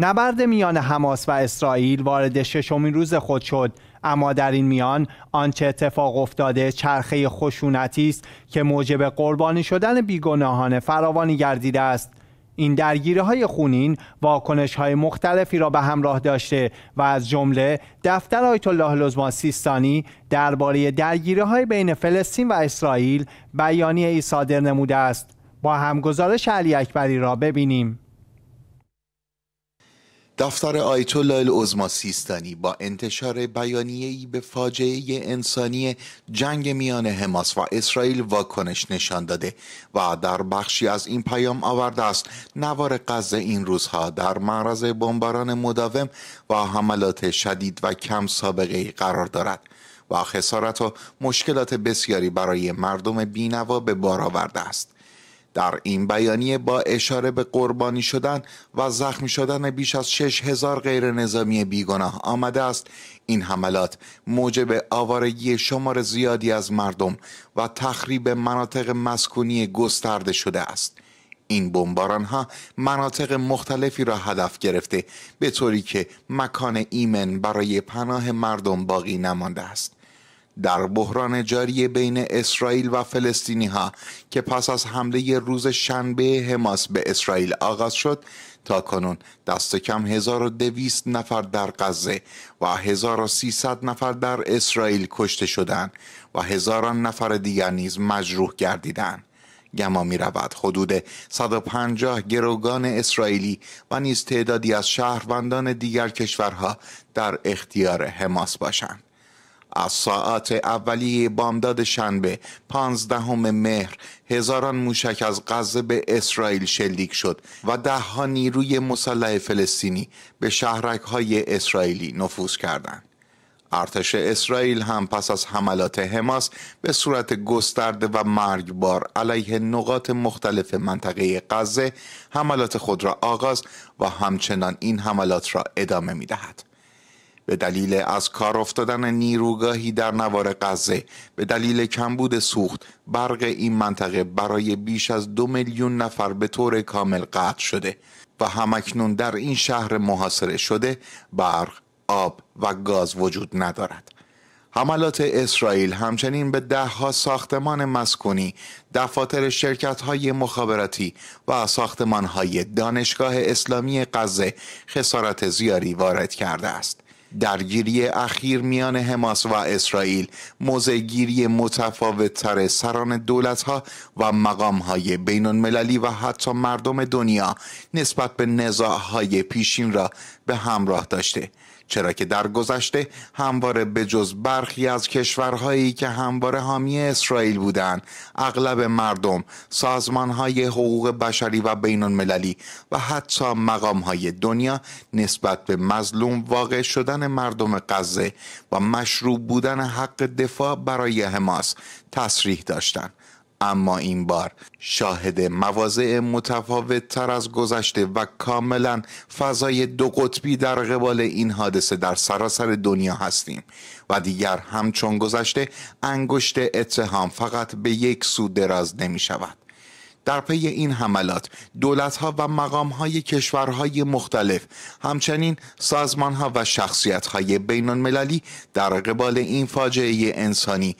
نبرد میان حماس و اسرائیل وارد ششمین روز خود شد اما در این میان آنچه اتفاق افتاده چرخه خشونتی است که موجب قربانی شدن بیگناهان فراوانی گردیده است این درگیری های خونین واکنش های مختلفی را به همراه داشته و از جمله دفتر آیت الله لزما سیستانی درباره درگیری های بین فلسطین و اسرائیل بیانیه ای صادر نموده است با همگزارش علی اکبری را ببینیم دفتر آیت الله عظما سیستانی با انتشار بیانیه‌ای به فاجعه انسانی جنگ میان حماس و اسرائیل واکنش نشان داده و در بخشی از این پیام آورده است نوار غزه این روزها در معرض بمباران مداوم و حملات شدید و کم سابقه قرار دارد و خسارت و مشکلات بسیاری برای مردم بینوا به بار آورده است در این بیانیه با اشاره به قربانی شدن و زخمی شدن بیش از هزار غیر نظامی بیگناه آمده است این حملات موجب آوارگی شمار زیادی از مردم و تخریب مناطق مسکونی گسترده شده است این بمباران ها مناطق مختلفی را هدف گرفته به طوری که مکان ایمن برای پناه مردم باقی نمانده است در بحران جاری بین اسرائیل و فلسطینی ها که پس از حمله روز شنبه حماس به اسرائیل آغاز شد تا کنون دست کم 1200 نفر در غزه و 1300 نفر در اسرائیل کشته شدند و هزاران نفر دیگر نیز مجروح گردیدند گما می رود حدود 150 گروگان اسرائیلی و نیز تعدادی از شهروندان دیگر کشورها در اختیار حماس باشند از ساعت اولیه بامداد شنبه پانزدهم مهر هزاران موشک از غزه به اسرائیل شلیک شد و دهها نیروی مسلح فلسطینی به شهرک های اسرائیلی نفوذ کردند. ارتش اسرائیل هم پس از حملات حماس به صورت گسترده و مرگبار علیه نقاط مختلف منطقه غزه حملات خود را آغاز و همچنان این حملات را ادامه می دهد. به دلیل از کار افتادن نیروگاهی در نوار غزه به دلیل کمبود سوخت برق این منطقه برای بیش از دو میلیون نفر به طور کامل قطع شده و همکنون در این شهر محاصره شده برق آب و گاز وجود ندارد حملات اسرائیل همچنین به دهها ساختمان مسکونی، دفاتر شرکت های مخابراتی و ساختمان های دانشگاه اسلامی غزه خسارت زیادی وارد کرده است. درگیری اخیر میان حماس و اسرائیل موزگیری متفاوت تر سران دولت ها و مقام های بین المللی و حتی مردم دنیا نسبت به نزاع های پیشین را به همراه داشته چرا که در گذشته همواره به جز برخی از کشورهایی که همواره حامی اسرائیل بودند اغلب مردم سازمان های حقوق بشری و بین المللی و حتی مقام های دنیا نسبت به مظلوم واقع شدن مردم غزه و مشروب بودن حق دفاع برای حماس تصریح داشتند اما این بار شاهد مواضع متفاوت تر از گذشته و کاملا فضای دو قطبی در قبال این حادثه در سراسر دنیا هستیم و دیگر همچون گذشته انگشت اتهام فقط به یک سو دراز نمی شود در پی این حملات دولتها و مقامهای کشورهای مختلف همچنین سازمانها و های بین المللی در قبال این فاجعه انسانی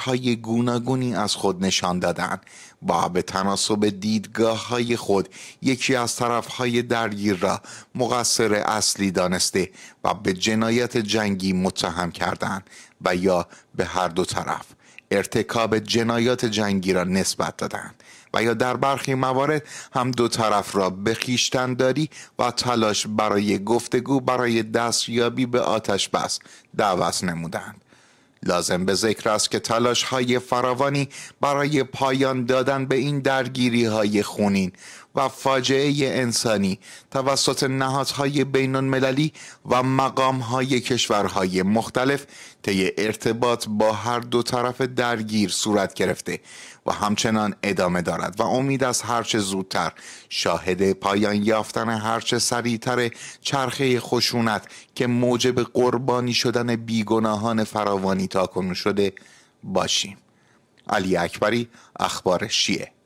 های گوناگونی از خود نشان دادند با به تناسب دیدگاه های خود یکی از طرف های درگیر را مقصر اصلی دانسته و به جنایت جنگی متهم کردند و یا به هر دو طرف ارتکاب جنایات جنگی را نسبت دادند و یا در برخی موارد هم دو طرف را به داری و تلاش برای گفتگو برای دستیابی به آتش بس دعوت نمودند لازم به ذکر است که تلاش های فراوانی برای پایان دادن به این درگیری های خونین و فاجعه انسانی توسط نهادهای بین المللی و مقامهای کشورهای مختلف طی ارتباط با هر دو طرف درگیر صورت گرفته و همچنان ادامه دارد و امید از هرچه زودتر شاهد پایان یافتن هرچه سریعتر چرخه خشونت که موجب قربانی شدن بیگناهان فراوانی تاکنون شده باشیم علی اکبری اخبار شیعه